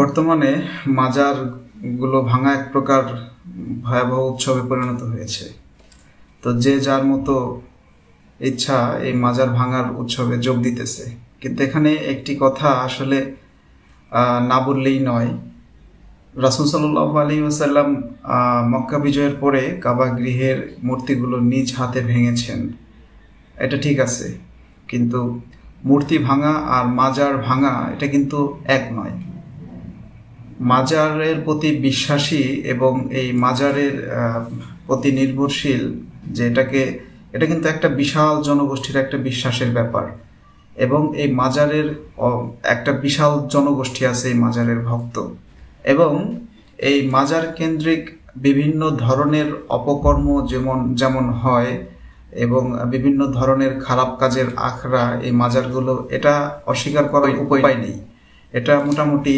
বর্তমানে মাজারগুলো ভাঙা এক প্রকার ভয়াবহ উৎসবে পরিণত হয়েছে তো যে যার মতো ইচ্ছা এই মাজার ভাঙার উৎসবে যোগ দিতেছে কিন্তু এখানে একটি কথা আসলে না বললেই নয় রাসুল সাল্লাহ আলী ওসাল্লাম মক্কা বিজয়ের পরে কাবা গৃহের মূর্তিগুলো নিজ হাতে ভেঙেছেন এটা ঠিক আছে কিন্তু মূর্তি ভাঙা আর মাজার ভাঙা এটা কিন্তু এক নয় মাজারের প্রতি বিশ্বাসী এবং এই মাজারের প্রতি নির্ভরশীল যে এটাকে এটা কিন্তু একটা বিশাল জনগোষ্ঠীর একটা বিশ্বাসের ব্যাপার এবং এই মাজারের একটা বিশাল জনগোষ্ঠী আছে এই মাজারের ভক্ত এবং এই মাজার কেন্দ্রিক বিভিন্ন ধরনের অপকর্ম যেমন যেমন হয় এবং বিভিন্ন ধরনের খারাপ কাজের আখড়া এই মাজারগুলো এটা অস্বীকার করার উপায় নেই এটা মোটামুটি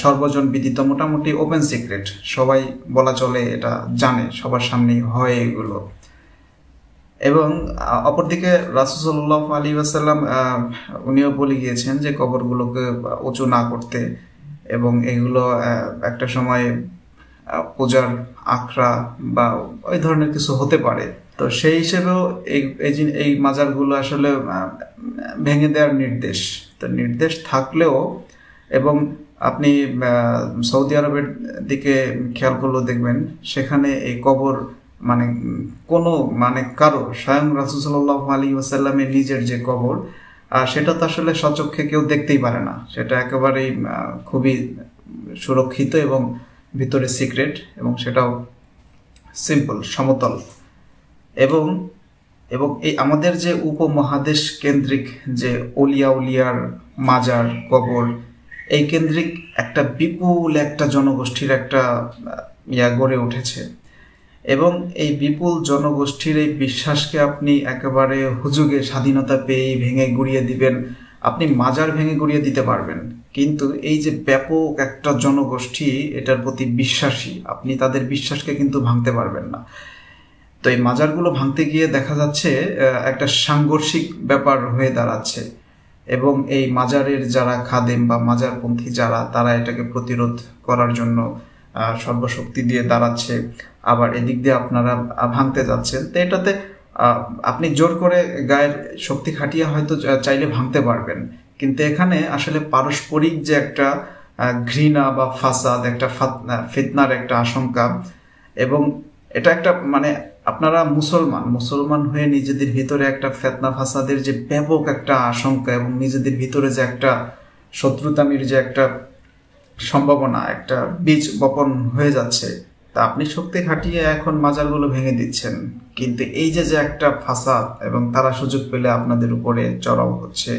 সর্বজন বিদিত মোটামুটি ওপেন সিক্রেট সবাই বলা চলে এটা জানে সবার সামনেই হয় এগুলো এবং অপরদিকে রাসুসল্লাহ আলী আসাল্লাম উনিও বলে গিয়েছেন যে কবরগুলোকে উঁচু না করতে এবং এগুলো একটা সময় পূজার আখড়া বা ওই ধরনের কিছু হতে পারে তো সেই হিসেবেও এই এই মাজারগুলো আসলে ভেঙে দেওয়ার নির্দেশ তো নির্দেশ থাকলেও এবং আপনি সৌদি আরবের দিকে খেয়াল করলেও দেখবেন সেখানে এই কবর মানে কোনো মানে কারো স্বয়ং রাসুসাল্লাহ আলী ওসাল্লামের নিজের যে কবর সেটা তো আসলে সচক্ষে কেউ দেখতেই পারে না সেটা একেবারেই খুবই সুরক্ষিত এবং ভিতরে সিক্রেট এবং সেটাও সিম্পল সমতল এবং এবং এই আমাদের যে উপমহাদেশ কেন্দ্রিক যে অলিয়া উলিয়ার মাজার কবর এই কেন্দ্রিক একটা বিপুল একটা জনগোষ্ঠীর একটা ইয়া গড়ে উঠেছে এবং এই বিপুল জনগোষ্ঠীর এই বিশ্বাসকে আপনি একেবারে হুজুগে স্বাধীনতা পেয়ে ভেঙে গুড়িয়ে দিবেন আপনি মাজার ভেঙে গুড়িয়ে দিতে পারবেন কিন্তু এই যে ব্যাপক একটা জনগোষ্ঠী এটার প্রতি বিশ্বাসী আপনি তাদের বিশ্বাসকে কিন্তু ভাঙতে পারবেন না তো এই মাজারগুলো ভাঙতে গিয়ে দেখা যাচ্ছে একটা সাংঘর্ষিক ব্যাপার হয়ে দাঁড়াচ্ছে এবং এই মাজারের যারা খাদেম বা মাজারপন্থী যারা তারা এটাকে প্রতিরোধ করার জন্য সর্বশক্তি দিয়ে দাঁড়াচ্ছে আবার এদিক দিয়ে আপনারা ভাঙতে যাচ্ছেন তো এটাতে আপনি জোর করে গায়ের শক্তি খাটিয়ে হয়তো চাইলে ভাঙতে পারবেন কিন্তু এখানে আসলে পারস্পরিক যে একটা ঘৃণা বা ফাসাদ একটা ফিতনার একটা আশঙ্কা এবং এটা একটা মানে আপনারা মুসলমান মুসলমান হয়ে নিজেদের ভিতরে একটা ফেতনা ফাসাদের যে ব্যাপক একটা আশঙ্কা এবং নিজেদের ভিতরে যে একটা শত্রুতামির যে একটা সম্ভাবনা একটা বীজ বপন হয়ে যাচ্ছে তা আপনি শক্তি খাটিয়ে এখন মাজারগুলো ভেঙে দিচ্ছেন কিন্তু এই যে যে একটা ফাসাদ এবং তারা সুযোগ পেলে আপনাদের উপরে চড়াও হচ্ছে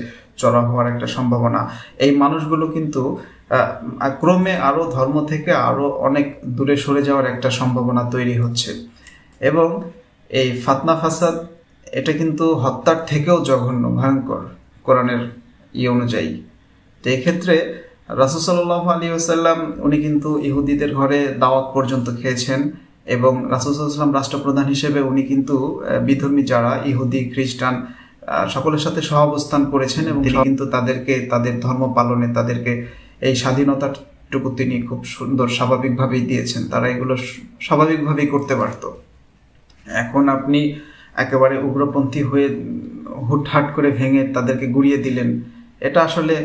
চড়া হওয়ার একটা সম্ভাবনা এই মানুষগুলো কিন্তু ক্রমে আরও ধর্ম থেকে আরও অনেক দূরে সরে যাওয়ার একটা সম্ভাবনা তৈরি হচ্ছে এবং এই ফাতনা ফাসাদ এটা কিন্তু হত্যার থেকেও জঘন্য ভয়ঙ্কর কোরআনের ইয়ে অনুযায়ী তো এক্ষেত্রে রাসুসাল্লাহ আলী আসাল্লাম উনি কিন্তু ইহুদিদের ঘরে দাওয়াত পর্যন্ত খেয়েছেন এবং রাসুসাল্লাম রাষ্ট্রপ্রধান হিসেবে উনি কিন্তু বিধর্মী যারা ইহুদি খ্রিস্টান সকলের সাথে সহাবস্থান করেছেন এবং কিন্তু তাদেরকে তাদের ধর্ম পালনে তাদেরকে এই স্বাধীনতাটুকু তিনি খুব সুন্দর স্বাভাবিকভাবেই দিয়েছেন তারা এগুলো স্বাভাবিকভাবেই করতে পারত এখন আপনি একেবারে উগ্রপন্থী হয়ে হুটহাট করে ভেঙে তাদেরকে গুড়িয়ে দিলেন এটা আসলে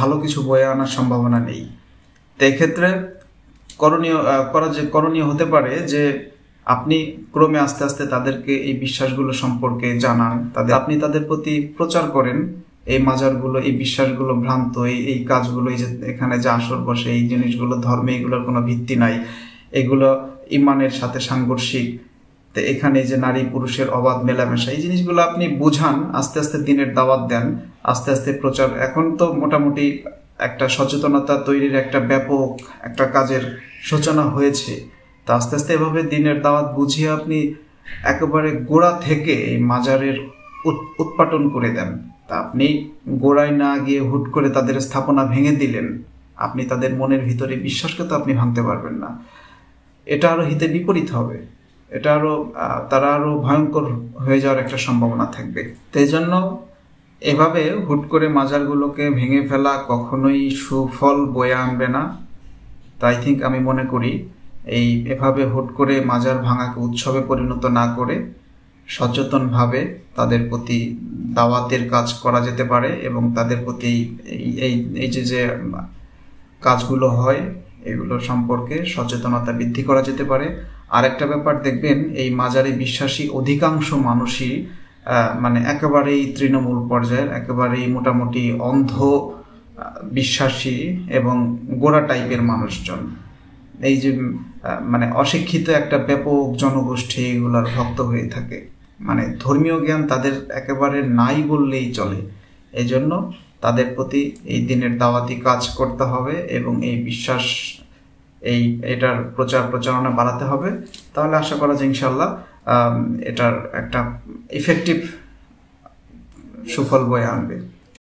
ভালো কিছু বয়ে আনার সম্ভাবনা নেই তো এক্ষেত্রে করণীয় করা যে করণীয় হতে পারে যে আপনি ক্রমে আস্তে আস্তে তাদেরকে এই বিশ্বাসগুলো সম্পর্কে জানান তাদের আপনি তাদের প্রতি প্রচার করেন এই মাজারগুলো এই বিশ্বাসগুলো ভ্রান্ত এই এই কাজগুলো এই যে এখানে যে আসর বসে এই জিনিসগুলো ধর্মে এগুলোর কোনো ভিত্তি নাই এগুলো ইমানের সাথে সাংঘর্ষিক তো এখানে যে নারী পুরুষের অবাধ মেলামেশা এই জিনিসগুলো আপনি বুঝান আস্তে আস্তে দিনের দাওয়াত দেন আস্তে আস্তে প্রচার এখন তো মোটামুটি একটা সচেতনতা তৈরির একটা ব্যাপক একটা কাজের সূচনা হয়েছে তো আস্তে আস্তে এভাবে দিনের দাওয়াত বুঝিয়ে আপনি একেবারে গোড়া থেকে এই মাজারের উৎপাটন করে দেন তা আপনি গোড়ায় না গিয়ে হুট করে তাদের স্থাপনা ভেঙে দিলেন আপনি তাদের মনের ভিতরে বিশ্বাসকে তো আপনি ভাঙতে পারবেন না এটা আরও হিতে বিপরীত হবে এটা আরও তারা আরও ভয়ঙ্কর হয়ে যাওয়ার একটা সম্ভাবনা থাকবে তাই জন্য এভাবে হুট করে মাজারগুলোকে ভেঙে ফেলা কখনোই সুফল বয়ে আনবে না তাই থিঙ্ক আমি মনে করি এই এভাবে হুট করে মাজার ভাঙাকে উৎসবে পরিণত না করে সচেতনভাবে তাদের প্রতি দাওয়াতের কাজ করা যেতে পারে এবং তাদের প্রতি এই এই যে যে কাজগুলো হয় এগুলো সম্পর্কে সচেতনতা বৃদ্ধি করা যেতে পারে আরেকটা ব্যাপার দেখবেন এই মাজারে বিশ্বাসী অধিকাংশ মানুষই মানে একেবারেই তৃণমূল পর্যায়ের একেবারেই মোটামুটি অন্ধ বিশ্বাসী এবং গোড়া টাইপের মানুষজন এই যে মানে অশিক্ষিত একটা ব্যাপক জনগোষ্ঠী এগুলার ভক্ত হয়ে থাকে মানে ধর্মীয় জ্ঞান তাদের একেবারে নাই বললেই চলে এই জন্য তাদের প্রতি এই দিনের দাওয়াতি কাজ করতে হবে এবং এই বিশ্বাস এই এটার প্রচার প্রচারণা বাড়াতে হবে তাহলে আশা করা যে ইনশাল্লাহ এটার একটা ইফেক্টিভ সুফল বয়ে আনবে